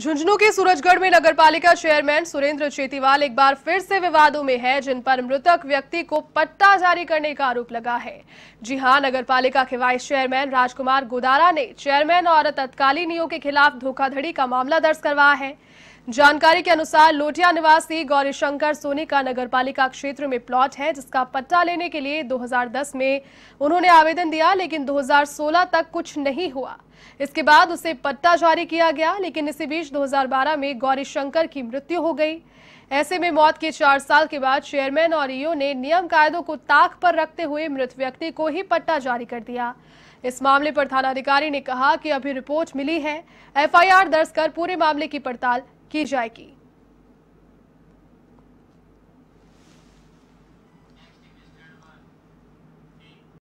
झुंझुनू के सूरजगढ़ में नगरपालिका चेयरमैन सुरेंद्र चेतीवाल एक बार फिर से विवादों में है जिन पर मृतक व्यक्ति को पट्टा जारी करने का आरोप लगा है जी हां नगरपालिका के वाइस चेयरमैन राजकुमार गोदारा ने चेयरमैन और तत्कालीन के खिलाफ धोखाधड़ी का मामला दर्ज करवाया है जानकारी के अनुसार लोटिया निवासी गौरीशंकर सोनी का नगर पालिका क्षेत्र में प्लॉट है जिसका पट्टा लेने के लिए 2010 में उन्होंने आवेदन दिया लेकिन 2016 तक कुछ नहीं हुआ इसके बाद उसे पट्टा जारी किया गया लेकिन इसी बीच 2012 में गौरीशंकर की मृत्यु हो गई ऐसे में मौत के चार साल के बाद चेयरमैन और ईओ ने नियम कायदों को ताक पर रखते हुए मृत व्यक्ति को ही पट्टा जारी कर दिया इस मामले पर थानाधिकारी ने कहा कि अभी रिपोर्ट मिली है एफआईआर दर्ज कर पूरे मामले की पड़ताल की जाएगी